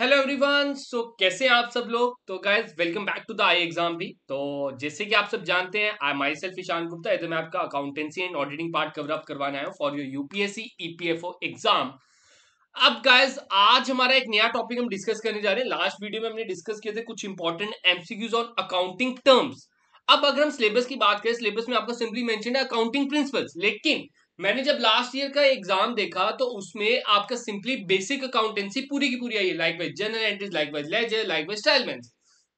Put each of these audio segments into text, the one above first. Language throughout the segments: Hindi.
हेलो एवरीवन सो कैसे हैं आप सब लोग तो guys welcome back to the I exam भी तो जैसे कि आप सब जानते हैं I myself Ishan Gupta इधर मैं आपका accountancy and auditing part cover up करवाने आया हूँ for your UPSC EPFO exam अब गाइज आज हमारा एक नया टॉपिक हम डिस्कस करने जा रहे हैं लास्ट वीडियो में हमने डिस्कस किए थे कुछ important MCQs on accounting terms अब अगर हम सिलेबस की बात करें सिलेबस में आपका सिंपली मेंशन है अकाउंटिंग प्रिंसिपल्स लेकिन मैंने जब लास्ट ईयर का एग्जाम देखा तो उसमें आपका सिंपली बेसिक अकाउंटेंसी पूरी की पूरी आई है wise journal entries wise ledger likewise स्टाइलमैन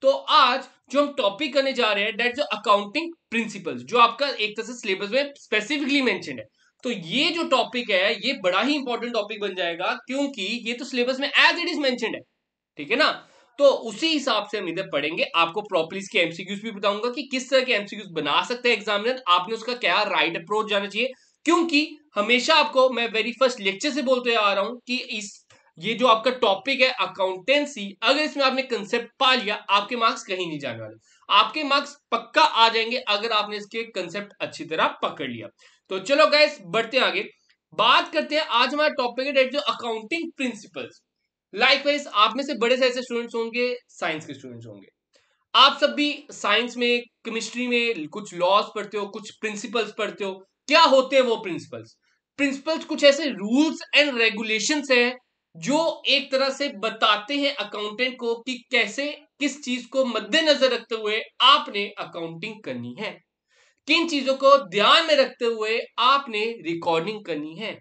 तो आज जो हम टॉपिक करने जा रहे हैं डेट जो अकाउंटिंग प्रिंसिपल्स जो आपका एक तरह से सिलेबस में स्पेसिफिकली मैंशन है तो ये जो टॉपिक है ये बड़ा ही इंपॉर्टेंट टॉपिक बन जाएगा क्योंकि ये तो सिलेबस में एज इट इज मेंशन है ठीक है ना तो उसी हिसाब से हम इधर पढ़ेंगे आपको प्रॉपरली इसके एमसीक्यूज भी बताऊंगा कि किस तरह के एमसीक्यूज बना सकते हैं एग्जामिनर आपने उसका क्या राइट अप्रोच जाना चाहिए क्योंकि हमेशा आपको मैं वेरी फर्स्ट लेक्चर से बोलते आ रहा हूं कि इस ये जो आपका टॉपिक है अकाउंटेंसी अगर इसमें आपने कंसेप्ट पा लिया आपके मार्क्स कहीं नहीं जाने वाले आपके मार्क्स पक्का आ जाएंगे अगर आपने इसके कंसेप्ट अच्छी तरह पकड़ लिया तो चलो गैस बढ़ते आगे बात करते हैं आज हमारा टॉपिक है जो अकाउंटिंग प्रिंसिपल्स लाइफ वाइज आप में से बड़े से ऐसे स्टूडेंट्स होंगे साइंस के स्टूडेंट्स होंगे आप सब भी साइंस में केमिस्ट्री में कुछ लॉज पढ़ते हो कुछ प्रिंसिपल्स पढ़ते हो क्या होते हैं वो प्रिंसिपल्स प्रिंसिपल्स कुछ ऐसे रूल्स एंड रेगुलेशन है जो एक तरह से बताते हैं अकाउंटेंट को कि कैसे किस चीज को मद्देनजर रखते हुए आपने अकाउंटिंग करनी है किन चीजों को ध्यान में रखते हुए आपने रिकॉर्डिंग करनी है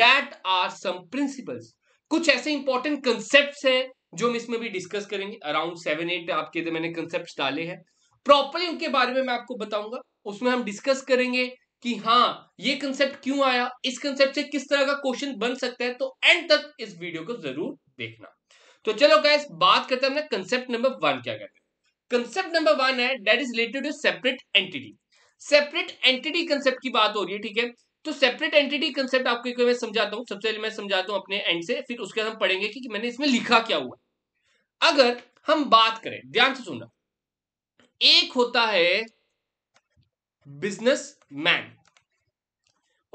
डेट आर सम प्रिंसिपल्स कुछ ऐसे इंपॉर्टेंट कंसेप्ट हैं जो हम इसमें भी डिस्कस करेंगे अराउंड सेवन एट आपके तो मैंने कंसेप्ट डाले हैं प्रॉपरली उनके बारे में मैं आपको बताऊंगा उसमें हम डिस्कस करेंगे कि हाँ ये कंसेप्ट क्यों आया इस कंसेप्ट से किस तरह का क्वेश्चन बन सकता है तो एंड तक इस वीडियो को जरूर देखना तो चलो गैस बात करते हैं कंसेप्ट नंबर वन क्या कहते हैं कंसेप्ट नंबर वन है that is related to separate entity separate entity concept की बात हो रही है ठीक है तो सेपरेट एंटिटी कंसेप्ट आपको मैं समझाता हूँ सबसे पहले मैं समझाता हूँ अपने एंड से फिर उसके बाद हम पढ़ेंगे कि, कि मैंने इसमें लिखा क्या हुआ अगर हम बात करें ध्यान से सुनना एक होता है बिजनेसमैन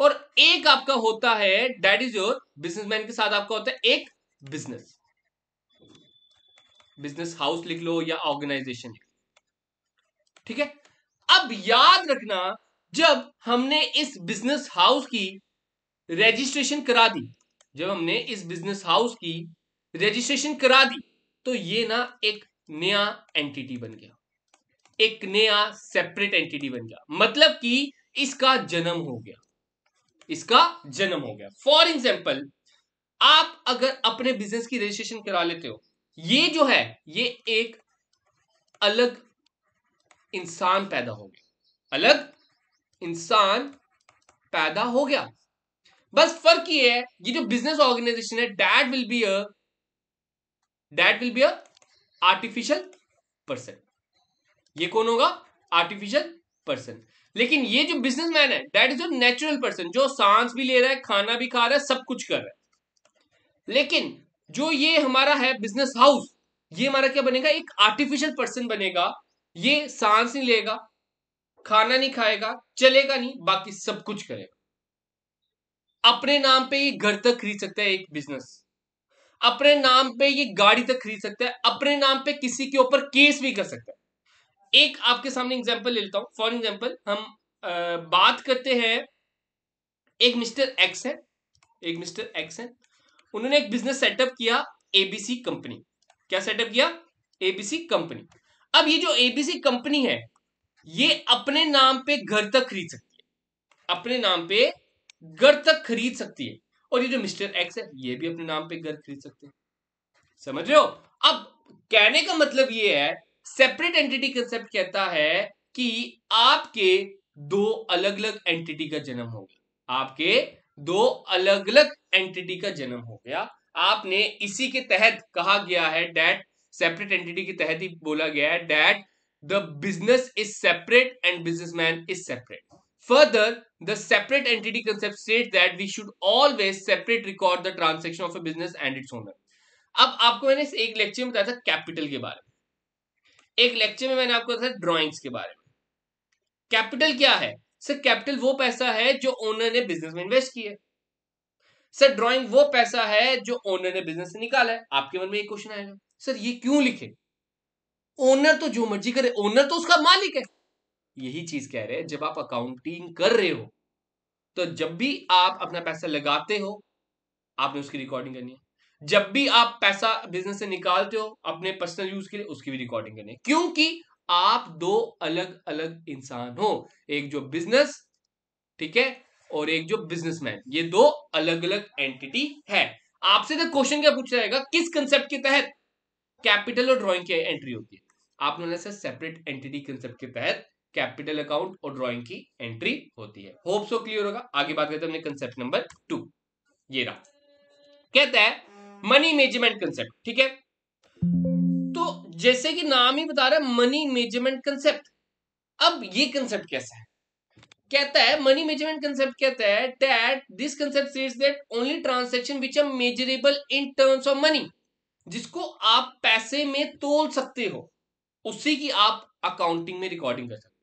और एक आपका होता है डेट इज योर बिजनेसमैन के साथ आपका होता है एक बिजनेस बिजनेस हाउस लिख लो या ऑर्गेनाइजेशन लिख लो ठीक है अब याद रखना जब हमने इस बिजनेस हाउस की रजिस्ट्रेशन करा दी जब हमने इस बिजनेस हाउस की रजिस्ट्रेशन करा दी तो ये ना एक नया एंटिटी बन गया एक नया सेपरेट एंटिटी बन गया मतलब कि इसका जन्म हो गया इसका जन्म हो गया फॉर एग्जाम्पल आप अगर अपने बिजनेस की रजिस्ट्रेशन करा लेते हो ये जो है ये एक अलग इंसान पैदा हो गया अलग इंसान पैदा हो गया बस फर्क ये है ये जो बिजनेस ऑर्गेनाइजेशन है that will be a that will be a artificial person ये कौन होगा आर्टिफिशियल पर्सन लेकिन ये जो बिजनेसमैन है that is a natural person जो सांस भी ले रहा है खाना भी खा रहा है सब कुछ कर रहा है लेकिन जो ये हमारा है बिजनेस हाउस ये हमारा क्या बनेगा एक आर्टिफिशियल पर्सन बनेगा ये सांस नहीं लेगा खाना नहीं खाएगा चलेगा नहीं बाकी सब कुछ करेगा अपने नाम पे ये घर तक खरीद सकता है एक बिजनेस अपने नाम पे ये गाड़ी तक खरीद सकता है अपने नाम पे किसी के ऊपर केस भी कर सकता है एक आपके सामने एग्जाम्पल ले लेता हूं फॉर एग्जाम्पल हम आ, बात करते हैं एक मिस्टर एक्स है एक मिस्टर एक्स है उन्होंने एक बिजनेस सेटअप किया एबीसी कंपनी क्या सेटअप किया एबीसी कंपनी अब ये जो एबीसी कंपनी है ये अपने नाम पे घर तक खरीद सकती है अपने नाम पे घर तक खरीद सकती है और ये जो मिस्टर एक्स है ये भी अपने नाम पे घर खरीद सकते हैं समझ रहे हो अब कहने का मतलब ये है सेपरेट एंटिटी कंसेप्ट कहता है कि आपके दो अलग अलग एंटिटी का जन्म हो गया आपके दो अलग अलग एंटिटी का जन्म हो गया आपने इसी के तहत कहा गया है डैट सेपरेट एंटिटी के तहत ही बोला गया है that the business is separate and businessman is separate further the separate entity concept state that we should always separate record the transaction of a business and its owner अब आपको मैंने एक लेक्चर में बताया था कैपिटल के बारे में एक लेक्चर में मैंने आपको बताया ड्रॉइंग्स के बारे में कैपिटल क्या है सर कैपिटल वो पैसा है जो ओनर ने बिजनेस में इन्वेस्ट किया सर ड्रॉइंग वो पैसा है जो ओनर ने बिजनेस से निकाला है आपके मन में एक क्वेश्चन आएगा सर ये क्यों लिखे ओनर तो जो मर्जी करे ओनर तो उसका मालिक है यही चीज कह रहे हैं जब आप अकाउंटिंग कर रहे हो तो जब भी आप अपना पैसा लगाते हो आपने उसकी रिकॉर्डिंग करनी है जब भी आप पैसा बिजनेस से निकालते हो अपने पर्सनल यूज के लिए उसकी भी रिकॉर्डिंग करनी क्योंकि आप दो अलग अलग इंसान हो एक जो बिजनेस ठीक है और एक जो बिजनेसमैन ये दो अलग अलग एंटिटी है आपसे तो क्वेश्चन क्या पूछा जाएगा किस कंसेप्ट के तहत कैपिटल और ड्रॉइंग की एंट्री होती है आपने से सेपरेट एंटिटी कंसेप्ट के तहत कैपिटल अकाउंट और ड्रॉइंग की एंट्री होती है होप सो क्लियर होगा आगे बात करते हैं हमने कंसेप्ट नंबर टू ये रहा कहता है मनी मेजरमेंट कंसेप्ट ठीक है तो जैसे कि नाम ही बता रहा है मनी मेजरमेंट कंसेप्ट अब ये कंसेप्ट कैसा है कहता है मनी मेजरमेंट कंसेप्ट कहता है that this concept says that only transaction which are measurable in terms of money जिसको आप पैसे में तोल सकते हो उसी की आप अकाउंटिंग में रिकॉर्डिंग कर सकते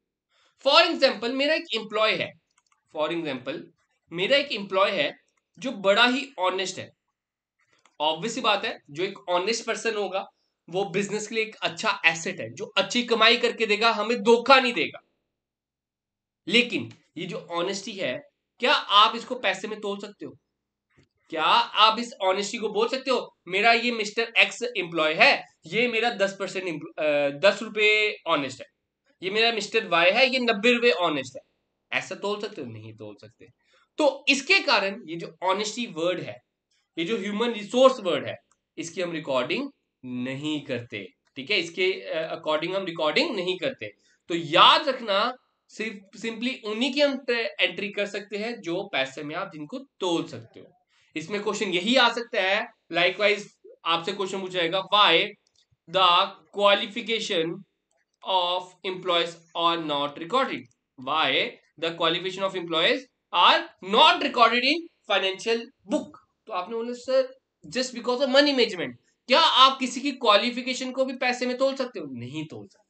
हो फॉर एग्जाम्पल मेरा एक एम्प्लॉय है फॉर एग्जाम्पल मेरा एक एम्प्लॉय है जो बड़ा ही ऑनेस्ट है ऑब्वियस ही बात है जो एक ऑनेस्ट पर्सन होगा वो बिजनेस के लिए एक अच्छा एसेट है जो अच्छी कमाई करके देगा हमें धोखा नहीं देगा लेकिन ये जो ऑनेस्टी है क्या आप इसको पैसे में तोड़ सकते हो क्या आप इस ऑनेस्टी को बोल सकते हो मेरा ये मिस्टर एक्स एम्प्लॉय है ये मेरा दस परसेंट दस रुपए ऑनेस्ट है ये मेरा मिस्टर वाई है ये नब्बे रुपए ऑनेस्ट है ऐसा तोड़ सकते हो नहीं तोड़ सकते तो इसके कारण ये जो ऑनेस्टी वर्ड है ये जो ह्यूमन रिसोर्स वर्ड है इसकी हम रिकॉर्डिंग नहीं करते ठीक है इसके अकॉर्डिंग हम रिकॉर्डिंग नहीं करते तो याद रखना सिर्फ सिंपली उन्हीं की हम एंट्री कर सकते हैं जो पैसे में आप जिनको तोल सकते हो इसमें क्वेश्चन यही आ सकता है लाइकवाइज आपसे क्वेश्चन पूछा जाएगा why the qualification of employees are not recorded why the qualification of employees are not recorded in financial book तो आपने बोला sir just because of money management क्या आप किसी की क्वालिफिकेशन को भी पैसे में तोल सकते हो नहीं तोल सकते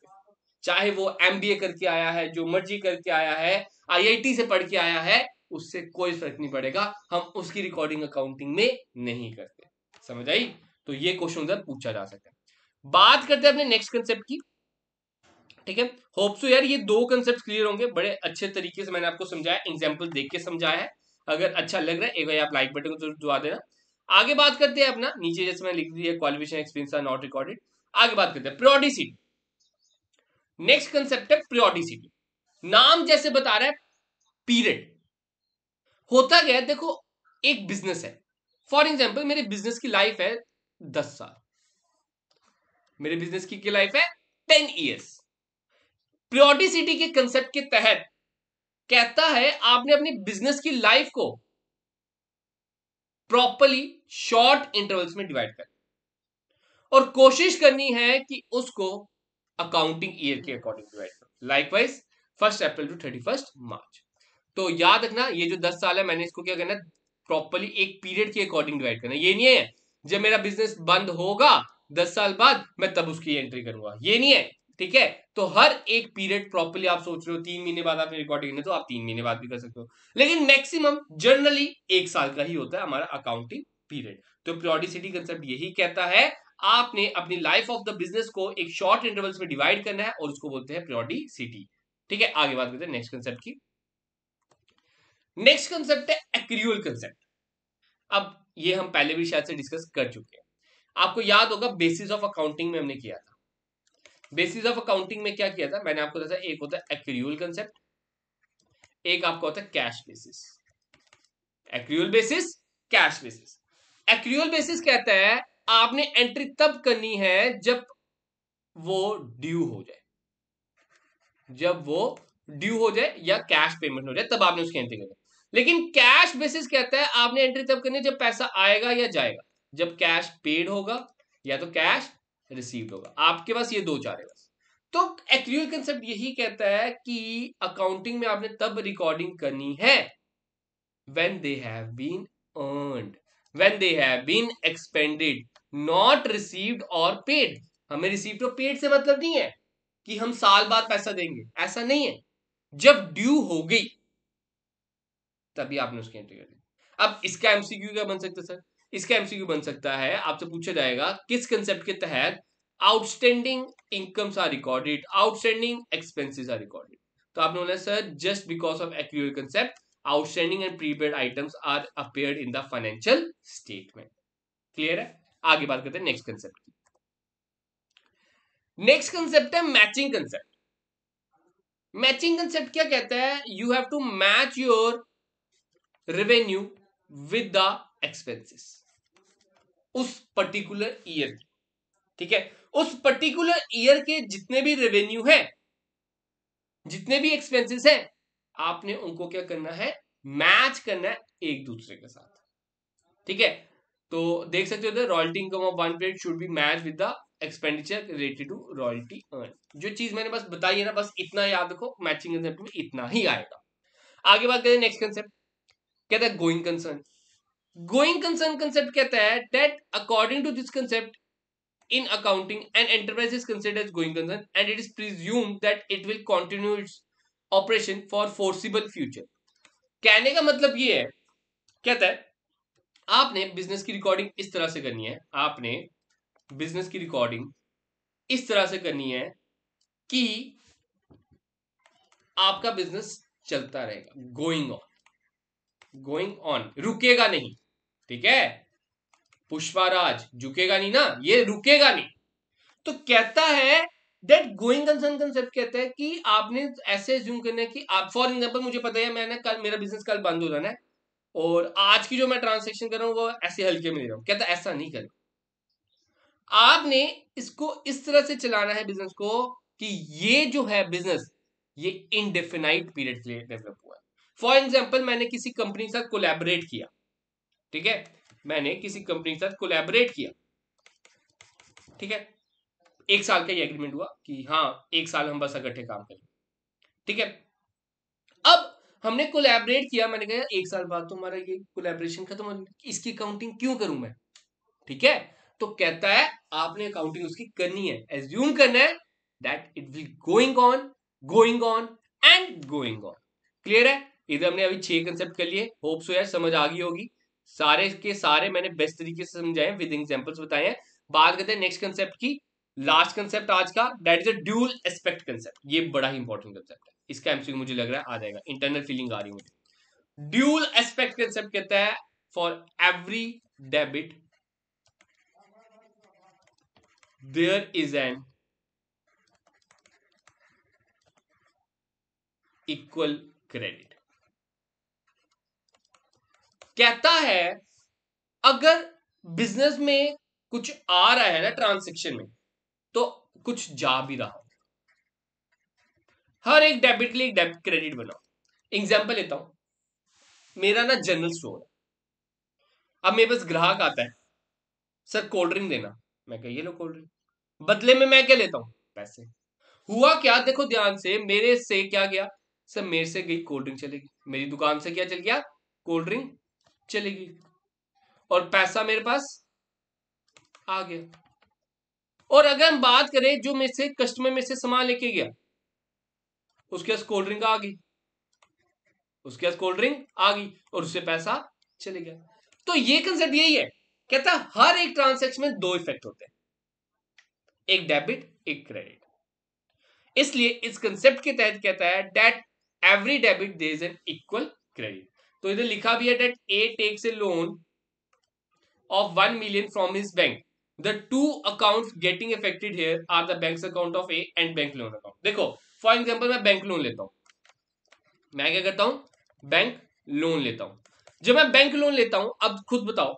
चाहे वो एम करके आया है जो मर्जी करके आया है आई से पढ़ के आया है उससे कोई फर्क नहीं पड़ेगा हम उसकी रिकॉर्डिंग अकाउंटिंग में नहीं करते समझ आई तो ये क्वेश्चन उधर पूछा जा सकता है बात करते हैं अपने नेक्स्ट कंसेप्ट की ठीक है होप सो यार ये दो कंसेप्ट क्लियर होंगे बड़े अच्छे तरीके से मैंने आपको समझाया एग्जाम्पल देख के समझाया है अगर अच्छा लग रहा है एक बार आप लाइक बटन को जरूर दुआ देना आगे बात करते हैं अपना नीचे जैसे मैंने लिख दिया qualification experience are not recorded आगे बात करते हैं प्रियोडिसिटी नेक्स्ट कंसेप्ट है प्रियोडिसिटी नाम जैसे बता रहा है पीरियड होता गया देखो एक बिजनेस है फॉर एग्जाम्पल मेरे बिजनेस की लाइफ है दस साल मेरे बिजनेस की, की लाइफ है टेन ईयर्स प्रियोडिसिटी के कंसेप्ट के तहत कहता है आपने अपनी बिजनेस की लाइफ को प्रॉपरली शॉर्ट इंटरवल्स में डिवाइड कर और कोशिश करनी है कि उसको अकाउंटिंग ईयर के अकॉर्डिंग डिवाइड करो likewise first April to thirty first March तो याद रखना ये जो दस साल है मैंने इसको क्या करना प्रॉपरली एक पीरियड के अकॉर्डिंग डिवाइड करना ये नहीं है जब मेरा बिजनेस बंद होगा दस साल बाद मैं तब उसकी एंट्री करूंगा ये नहीं है ठीक है तो हर एक पीरियड प्रॉपरली आप सोच रहे हो तीन महीने बाद आपने रिकॉर्डिंग करना तो आप तीन महीने बाद भी कर सकते हो लेकिन मैक्सिमम जनरली एक साल का ही होता है हमारा अकाउंटिंग पीरियड तो प्रियोडिसिटी कंसेप्ट यही कहता है आपने अपनी लाइफ ऑफ द बिजनेस को एक शॉर्ट इंटरवल्स में डिवाइड करना है और उसको बोलते हैं प्रियोडिसिटी ठीक है आगे बात करते हैं नेक्स्ट कंसेप्ट की नेक्स्ट कंसेप्ट है कंसेप्ट अब ये हम पहले भी शायद से डिस्कस कर चुके हैं आपको याद होगा बेसिस ऑफ अकाउंटिंग में हमने किया था बेसिस ऑफ अकाउंटिंग में क्या किया था मैंने आपको बताया एक होता है एक्रियल कंसेप्ट एक आपका होता है cash basis accrual basis cash basis accrual basis कहता है आपने एंट्री तब करनी है जब वो ड्यू हो जाए जब वो ड्यू हो जाए या कैश पेमेंट हो जाए तब आपने उसकी एंट्री करनी लेकिन कैश बेसिस कहता है आपने एंट्री तब करनी है जब पैसा आएगा या जाएगा जब कैश पेड होगा या तो कैश रिसीव्ड होगा आपके पास ये दो चार है बस तो एक्यूएल कंसेप्ट यही कहता है कि अकाउंटिंग में आपने तब रिकॉर्डिंग करनी है when they have been earned when they have been expended not received और पेड हमें received और तो पेड से मतलब नहीं है कि हम साल बाद पैसा देंगे ऐसा नहीं है जब ड्यू हो गई तभी आपने उसकी एंट्री कर दी अब इसका एमसीक्यू क्या बन सकता सर इसका एमसीक्यू बन सकता है आपसे पूछा जाएगा किस कंसेप्ट के तहत outstanding incomes are recorded outstanding expenses are recorded तो आपने बोला sir just because of accrual concept outstanding and prepaid items are appear in the financial statement clear है आगे बात करते हैं नेक्स्ट कंसेप्ट की नेक्स्ट कंसेप्ट है मैचिंग कंसेप्ट मैचिंग कंसेप्ट क्या कहता है you have to match your revenue with the expenses उस पर्टिकुलर ईयर ठीक है उस पर्टिकुलर ईयर के जितने भी रेवेन्यू है जितने भी एक्सपेंसेस हैं आपने उनको क्या करना है मैच करना है एक दूसरे के साथ ठीक है तो देख सकते हो royalty income of one period should be match with the expenditure related to royalty earn जो चीज मैंने बस बताई है ना बस इतना याद रखो मैचिंग कंसेप्ट में इतना ही आएगा आगे बात करें नेक्स्ट कंसेप्ट कहता है going concern going concern concept कहता है that according to this concept in accounting and enterprise is consider going concern and it is presume that it will continue its operation for foreseeable future कहने का मतलब ये है कहता है आपने बिजनेस की रिकॉर्डिंग इस तरह से करनी है आपने बिजनेस की रिकॉर्डिंग इस तरह से करनी है कि आपका बिजनेस चलता रहेगा गोइंग ऑन गोइंग ऑन रुकेगा नहीं ठीक है पुष्पाराज झुकेगा नहीं ना ये रुकेगा नहीं तो कहता है डेट गोइंग कंसर्न कंसेप्ट कहता है कि आपने ऐसे ज्यूम करना है कि आप फॉर एग्जाम्पल मुझे पता है मैंने कल मेरा बिजनेस कल बंद हो जाना है और आज की जो मैं ट्रांजेक्शन कर रहा हूँ वो ऐसे हल्के में ले रहा हूँ कहता ऐसा नहीं करो आपने इसको इस तरह से चलाना है बिजनेस को कि ये जो है बिजनेस ये इनडेफिनाइट पीरियड के लिए डेवलप हुआ है फॉर एग्जाम्पल मैंने किसी कंपनी के साथ कोलेबोरेट किया ठीक है मैंने किसी कंपनी के साथ कोलेबोरेट किया ठीक है एक साल का ये एग्रीमेंट हुआ कि हाँ एक साल हम बस इकट्ठे काम करें ठीक है अब हमने कोलेबरेट किया मैंने कहा एक साल बाद तो हमारा ये कोलेबरेशन खत्म हो इसकी अकाउंटिंग क्यों करूं मैं ठीक है तो कहता है आपने अकाउंटिंग उसकी करनी है एज्यूम करना है that it will going on going on and going on clear है इधर हमने अभी छह कंसेप्ट कर लिए होप सो यार समझ आ गई होगी सारे के सारे मैंने बेस्ट तरीके से समझाए विद एग्जाम्पल्स बताए हैं बात करते हैं नेक्स्ट कंसेप्ट की लास्ट कंसेप्ट आज का that is a dual aspect concept ये बड़ा ही इंपॉर्टेंट कंसेप्ट है इसका एमसीक्यू मुझे लग रहा है आ जाएगा इंटरनल फीलिंग आ रही है मुझे ड्यूल एस्पेक्ट कंसेप्ट कहता है for every debit there is an equal credit कहता है अगर बिजनेस में कुछ आ रहा है ना ट्रांसेक्शन में तो कुछ जा भी रहा हर एक डेबिट लिए डेबिट क्रेडिट बनाओ एग्जाम्पल लेता हूं मेरा ना जनरल स्टोर है अब मेरे पास ग्राहक आता है सर कोल्ड ड्रिंक देना मैं कहिए लो कोल्ड ड्रिंक बदले में मैं क्या लेता हूँ पैसे हुआ क्या देखो ध्यान से मेरे से क्या गया सर मेरे से गई कोल्ड ड्रिंक चलेगी मेरी दुकान से क्या चल गया कोल्ड ड्रिंक चलेगी और पैसा मेरे पास आ गया और अगर हम बात करें जो मेरे से कस्टमर में से सामान लेके गया उसके पास कोल्ड ड्रिंक आ गई उसके पास कोल्ड ड्रिंक आ गई और उससे पैसा चले गया तो ये कंसेप्ट यही है कहता हर एक ट्रांसैक्शन में दो इफेक्ट होते हैं एक डेबिट एक क्रेडिट इसलिए इस कंसेप्ट के तहत कहता है that every debit there is an equal credit तो इधर लिखा भी है that A takes a loan of one million from his bank the two account getting effected here are the bank account of A and bank loan account देखो फॉर एग्जाम्पल मैं बैंक लोन लेता हूं मैं क्या करता हूं बैंक लोन लेता हूं जब मैं बैंक लोन लेता हूं अब खुद बताओ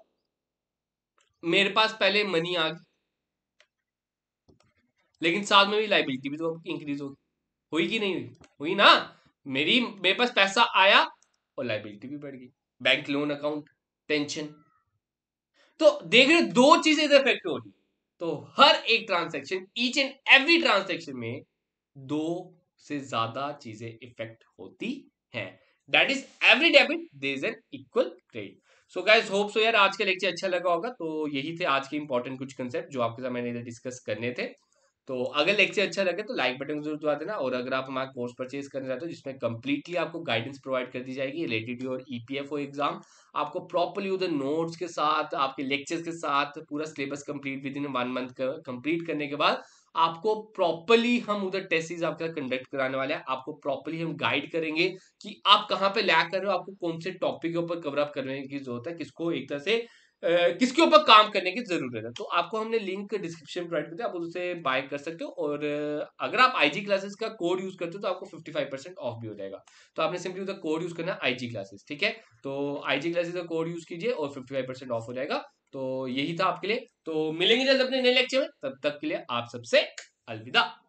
मेरे पास पहले मनी आ गई लेकिन साथ में भी लाइबिलिटी भी तो इंक्रीज होगी हुई कि नहीं हुई हुई ना मेरी मेरे पास पैसा आया और लाइबिलिटी भी बढ़ गई बैंक लोन अकाउंट टेंशन तो देख रहे दो चीजें इधर इफेक्ट हो रही तो हर एक transaction each and every transaction में दो से ज्यादा चीजें इफेक्ट होती हैं that is every debit there is an equal credit so guys hope so यार आज का लेक्चर अच्छा लगा होगा तो यही थे आज के इंपॉर्टेंट कुछ कंसेप्ट जो आपके साथ मैंने इधर डिस्कस करने थे तो अगर लेक्चर अच्छा लगे तो लाइक बटन जरूर दबा देना और अगर आप हमारा कोर्स परचेज करना चाहते हो जिसमें कंप्लीटली आपको गाइडेंस प्रोवाइड कर दी जाएगी रिलेटेड योर ईपीएफओ एग्जाम आपको प्रॉपरली उधर नोट्स के साथ आपके लेक्चर्स के साथ पूरा syllabus complete within one month complete करने के बाद आपको प्रॉपरली हम उधर टेस्ट आपके साथ कंडक्ट कराने वाले हैं आपको प्रॉपरली हम गाइड करेंगे कि आप कहाँ पे लैक कर रहे हो आपको कौन से टॉपिक के ऊपर कवर अप करने की जरूरत है किसको एक तरह से किसके ऊपर काम करने की जरूरत है तो आपको हमने लिंक डिस्क्रिप्शन प्रोवाइड कर दिया आप उसे बाय कर सकते हो और अगर आप आईजी क्लासेस का कोड यूज करते हो तो आपको फिफ्टी फाइव परसेंट ऑफ भी हो जाएगा तो आपने सिंपली उधर कोड यूज करना है आईजी क्लासेस ठीक है तो आईजी क्लासेस का कोड यूज कीजिए और फिफ्टी फाइव परसेंट ऑफ हो जाएगा तो यही था आपके लिए तो मिलेंगे जल्द अपने नए लेक्चर में तब तक के लिए आप सबसे अलविदा